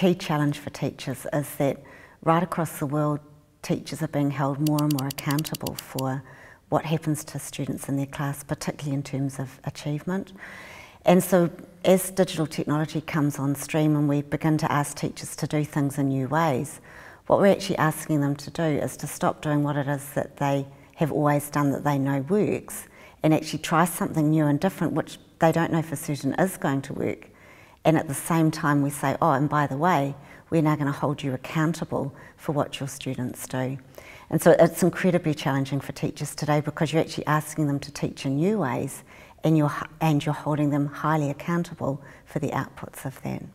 key challenge for teachers is that right across the world, teachers are being held more and more accountable for what happens to students in their class, particularly in terms of achievement. And so as digital technology comes on stream and we begin to ask teachers to do things in new ways, what we're actually asking them to do is to stop doing what it is that they have always done that they know works and actually try something new and different, which they don't know for certain is going to work, and at the same time, we say, oh, and by the way, we're now going to hold you accountable for what your students do. And so it's incredibly challenging for teachers today because you're actually asking them to teach in new ways and you're, and you're holding them highly accountable for the outputs of them.